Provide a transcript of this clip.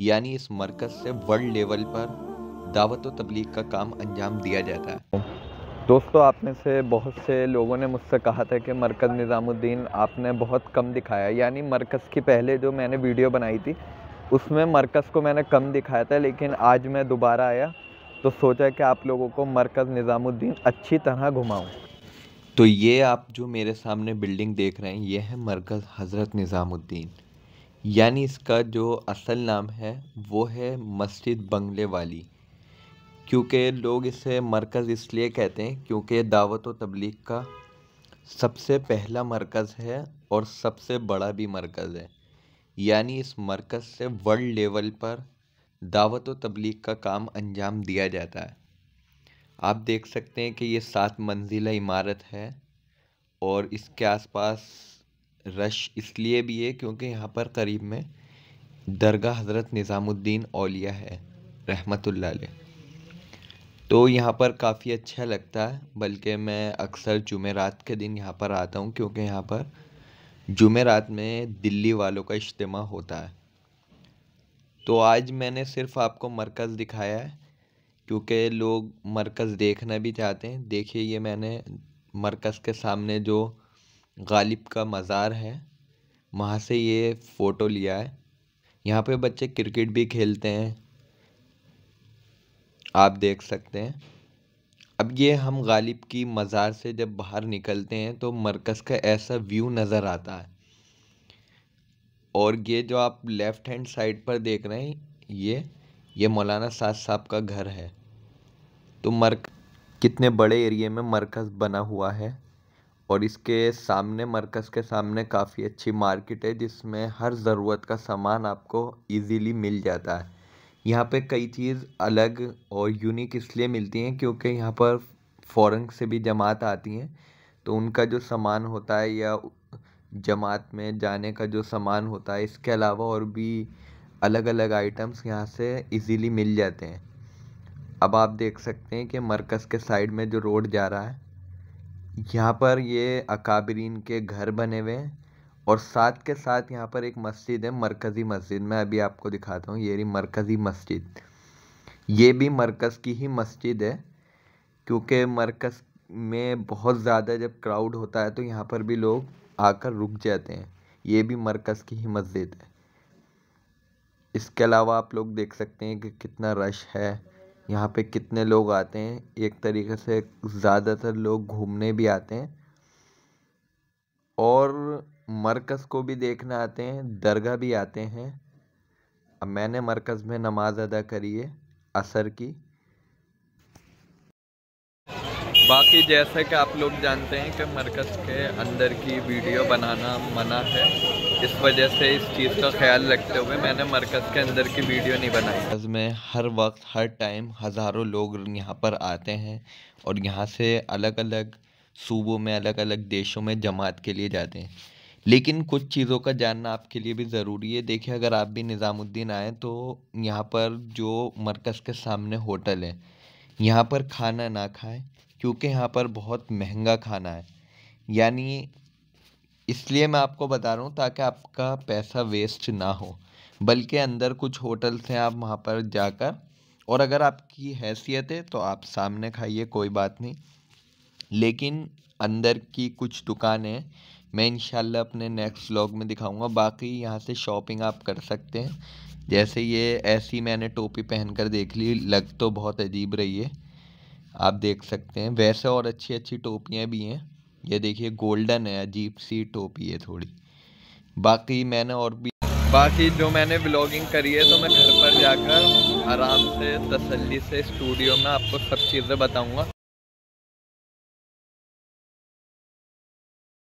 यानी इस मरकज़ से वर्ल्ड लेवल पर दावत व तबलीग का काम अंजाम दिया जाता है दोस्तों आप में से बहुत से लोगों ने मुझसे कहा था कि मरकज़ निज़ामुद्दीन आपने बहुत कम दिखाया यानी मरकज़ की पहले जो मैंने वीडियो बनाई थी उसमें मरकज़ को मैंने कम दिखाया था लेकिन आज मैं दोबारा आया तो सोचा कि आप लोगों को मरकज़ निज़ामुद्दीन अच्छी तरह घुमाऊँ तो ये आप जो मेरे सामने बिल्डिंग देख रहे हैं ये है मरकज़ हज़रत निज़ामुद्दीन यानी इसका जो असल नाम है वो है मस्जिद बंगले वाली क्योंकि लोग इसे मरकज़ इसलिए कहते हैं क्योंकि दावत व तबलीग का सबसे पहला मरकज़ है और सबसे बड़ा भी मरकज़ है यानी इस मरकज़ से वर्ल्ड लेवल पर दावत व तबलीग का काम अंजाम दिया जाता है आप देख सकते हैं कि ये सात मंजिला इमारत है और इसके आसपास रश इसलिए भी है क्योंकि यहाँ पर करीब में दरगाह हज़रत निज़ामुद्दीन औलिया है रहमतुल्लाह तो यहाँ पर काफ़ी अच्छा लगता है बल्कि मैं अक्सर जुमेरात के दिन यहाँ पर आता हूँ क्योंकि यहाँ पर जुमेरात में दिल्ली वालों का इज्तम होता है तो आज मैंने सिर्फ आपको मरकज़ दिखाया है क्योंकि लोग मरकज़ देखना भी चाहते हैं देखिए ये मैंने मरकज़ के सामने जो गालिब का मज़ार है वहाँ से ये फ़ोटो लिया है यहाँ पे बच्चे क्रिकेट भी खेलते हैं आप देख सकते हैं अब ये हम गालिब की मज़ार से जब बाहर निकलते हैं तो मरकज़ का ऐसा व्यू नज़र आता है और ये जो आप लेफ़्ट हैंड साइड पर देख रहे हैं ये ये मौलाना साज साहब का घर है तो मर कितने बड़े एरिए में मरकज़ बना हुआ है और इसके सामने मरकज़ के सामने काफ़ी अच्छी मार्केट है जिसमें हर ज़रूरत का सामान आपको इजीली मिल जाता है यहाँ पे कई चीज़ अलग और यूनिक इसलिए मिलती हैं क्योंकि यहाँ पर फ़ौरन से भी जमात आती हैं तो उनका जो सामान होता है या जमात में जाने का जो सामान होता है इसके अलावा और भी अलग अलग आइटम्स यहाँ से इजीली मिल जाते हैं अब आप देख सकते हैं कि मरकज़ के साइड में जो रोड जा रहा है यहाँ पर ये अकाबरीन के घर बने हुए हैं और साथ के साथ यहाँ पर एक मस्जिद है मरकज़ी मस्जिद मैं अभी आपको दिखाता हूँ ये रही मरकज़ी मस्जिद ये भी मरकज़ की ही मस्जिद है क्योंकि मरकज़ में बहुत ज़्यादा जब क्राउड होता है तो यहाँ पर भी लोग आकर रुक जाते हैं ये भी मरकज़ की ही मस्जिद है इसके अलावा आप लोग देख सकते हैं कि कितना रश है यहाँ पे कितने लोग आते हैं एक तरीके से ज़्यादातर लोग घूमने भी आते हैं और मरकज़ को भी देखने आते हैं दरगाह भी आते हैं अब मैंने मरकज़ में नमाज़ अदा करी है असर की बाकी जैसे कि आप लोग जानते हैं कि मरकज़ के अंदर की वीडियो बनाना मना है इस वजह से इस चीज़ का ख्याल रखते हुए मैंने मरकज़ के अंदर की वीडियो नहीं बनाई में हर वक्त हर टाइम हज़ारों लोग यहाँ पर आते हैं और यहाँ से अलग अलग सूबों में अलग अलग देशों में जमात के लिए जाते हैं लेकिन कुछ चीज़ों का जानना आपके लिए भी ज़रूरी है देखिए अगर आप भी निज़ामुद्दीन आए तो यहाँ पर जो मरकज़ के सामने होटल है यहाँ पर खाना ना खाएं क्योंकि यहाँ पर बहुत महंगा खाना है यानी इसलिए मैं आपको बता रहा हूँ ताकि आपका पैसा वेस्ट ना हो बल्कि अंदर कुछ होटल्स हैं आप वहाँ पर जाकर और अगर आपकी हैसियत है तो आप सामने खाइए कोई बात नहीं लेकिन अंदर की कुछ दुकानें मैं इन अपने नेक्स्ट व्लॉग में दिखाऊंगा बाकी यहाँ से शॉपिंग आप कर सकते हैं जैसे ये ऐसी मैंने टोपी पहनकर देख ली लग तो बहुत अजीब रही है आप देख सकते हैं वैसे और अच्छी अच्छी टोपियाँ भी हैं ये देखिए गोल्डन है अजीब सी टोपी है थोड़ी बाकी मैंने और भी बाकी जो मैंने ब्लॉगिंग करी है तो मैं घर पर जाकर आराम से तसल्ली से स्टूडियो में आपको सब चीज़ें बताऊंगा